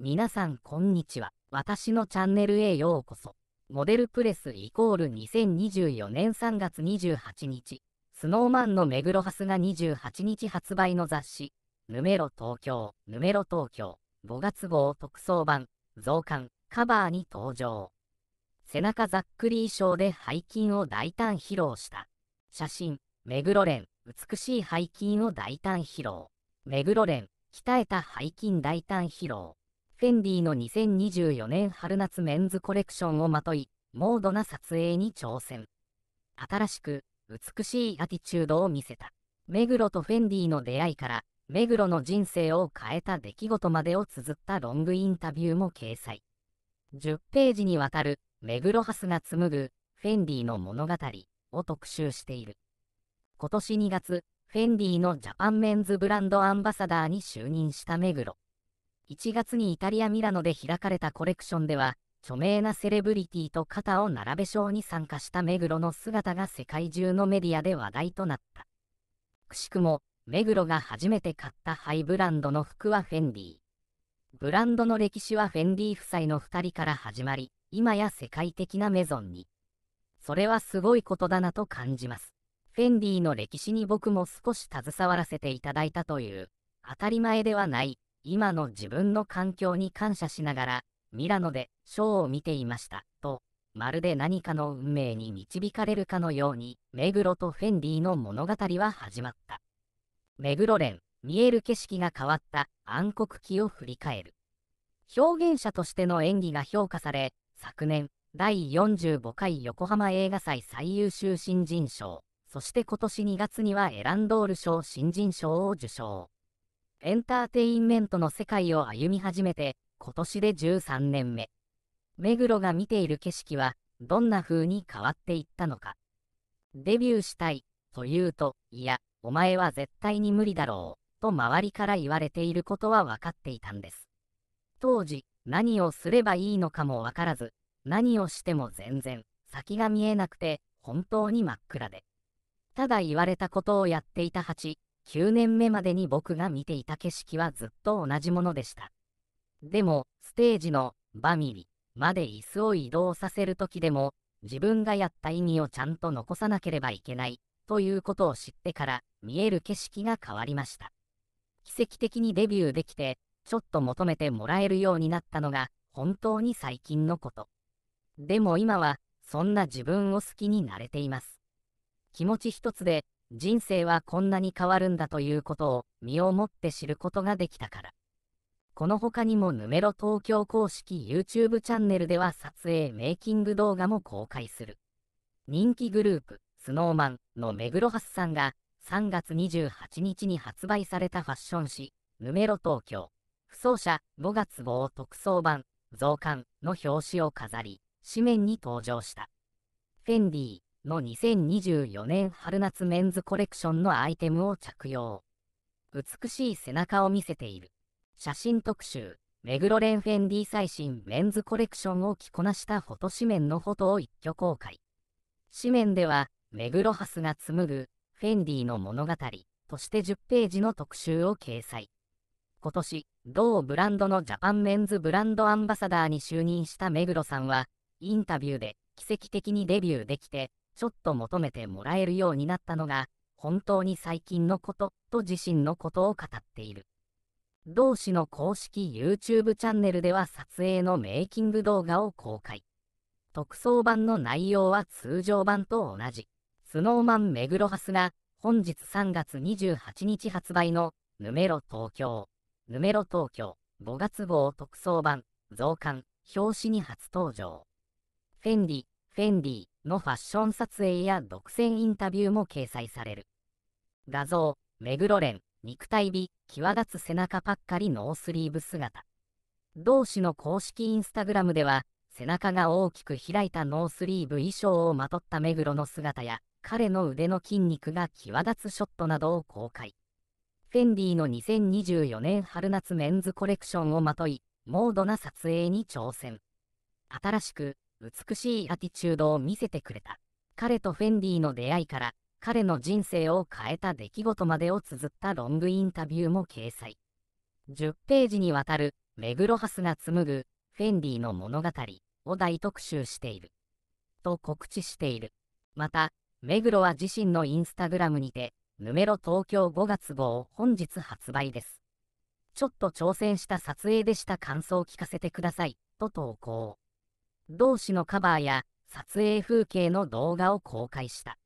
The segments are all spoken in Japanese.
皆さんこんにちは。私のチャンネルへようこそ。モデルプレスイコール2024年3月28日、スノーマンの目黒ハスが28日発売の雑誌、ヌメロ東京、ヌメロ東京、5月号特装版、増刊、カバーに登場。背中ざっくり衣装で背筋を大胆披露した。写真、目黒蓮、美しい背筋を大胆披露。目黒蓮、鍛えた背筋大胆披露。フェンディの2024年春夏メンズコレクションをまとい、モードな撮影に挑戦。新しく、美しいアティチュードを見せた。目黒とフェンディの出会いから、目黒の人生を変えた出来事までを綴ったロングインタビューも掲載。10ページにわたる、目黒ハスが紡ぐ、フェンディの物語を特集している。今年2月、フェンディのジャパンメンズブランドアンバサダーに就任した目黒。1月にイタリア・ミラノで開かれたコレクションでは、著名なセレブリティと肩を並べ賞に参加した目黒の姿が世界中のメディアで話題となった。くしくも、目黒が初めて買ったハイブランドの服はフェンディー。ブランドの歴史はフェンディ夫妻の2人から始まり、今や世界的なメゾンに。それはすごいことだなと感じます。フェンディの歴史に僕も少し携わらせていただいたという、当たり前ではない今の自分の環境に感謝しながら、ミラノでショーを見ていました、と、まるで何かの運命に導かれるかのように、目黒とフェンディの物語は始まった。目黒連、見える景色が変わった暗黒期を振り返る。表現者としての演技が評価され、昨年、第45回横浜映画祭最優秀新人賞、そして今年2月にはエランドール賞新人賞を受賞。エンターテインメントの世界を歩み始めて、今年で13年目。目黒が見ている景色は、どんな風に変わっていったのか。デビューしたい、と言うと、いや、お前は絶対に無理だろう、と周りから言われていることは分かっていたんです。当時、何をすればいいのかも分からず、何をしても全然、先が見えなくて、本当に真っ暗で。ただ言われたことをやっていた8、9年目までに僕が見ていた景色はずっと同じものでした。でも、ステージのバミリまで椅子を移動させる時でも、自分がやった意味をちゃんと残さなければいけない、ということを知ってから、見える景色が変わりました。奇跡的にデビューできて、ちょっと求めてもらえるようになったのが、本当に最近のこと。でも今は、そんな自分を好きになれています。気持ち一つで人生はこんなに変わるんだということを身をもって知ることができたから。この他にもヌメロ東京公式 YouTube チャンネルでは撮影メイキング動画も公開する。人気グループ、スノーマンの目黒ハスさんが3月28日に発売されたファッション誌、ヌメロ東京、不走者5月号特装版、増刊の表紙を飾り、紙面に登場した。フェンディの2024年春夏メンズコレクションのアイテムを着用。美しい背中を見せている。写真特集。目黒ンフェンディ最新メンズコレクションを着こなしたフォト紙面のフォトを一挙公開。紙面では、目黒ハスが紡ぐフェンディの物語として10ページの特集を掲載。今年、同ブランドのジャパンメンズブランドアンバサダーに就任した目黒さんは、インタビューで奇跡的にデビューできて、ちょっと求めてもらえるようになったのが、本当に最近のことと自身のことを語っている。同志の公式 YouTube チャンネルでは撮影のメイキング動画を公開。特装版の内容は通常版と同じ。スノーマン目黒ハスが本日3月28日発売のヌメロ東京、ヌメロ東京5月号特装版増刊表紙に初登場。フェンディ、フェンディ、のファッション撮影や独占インタビューも掲載される。画像、目黒蓮、肉体美、際立つ背中ばっかりノースリーブ姿。同氏の公式インスタグラムでは、背中が大きく開いたノースリーブ衣装をまとった目黒の姿や、彼の腕の筋肉が際立つショットなどを公開。フェンディの2024年春夏メンズコレクションをまとい、モードな撮影に挑戦。新しく、美しいアティチュードを見せてくれた。彼とフェンディの出会いから、彼の人生を変えた出来事までを綴ったロングインタビューも掲載。10ページにわたる、目黒ハスが紡ぐ、フェンディの物語を大特集している。と告知している。また、目黒は自身のインスタグラムにて、ヌメロ東京5月号本日発売です。ちょっと挑戦した撮影でした感想を聞かせてください、と投稿。同志のカバーや撮影風景の動画を公開した。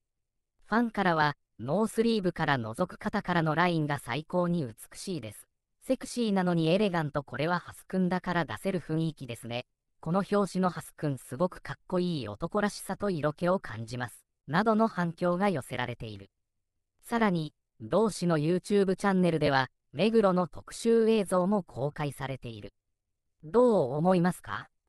ファンからは、ノースリーブから覗く肩からのラインが最高に美しいです。セクシーなのにエレガントこれはハスくんだから出せる雰囲気ですね。この表紙のハスくんすごくかっこいい男らしさと色気を感じます。などの反響が寄せられている。さらに、同志の YouTube チャンネルでは、目黒の特集映像も公開されている。どう思いますか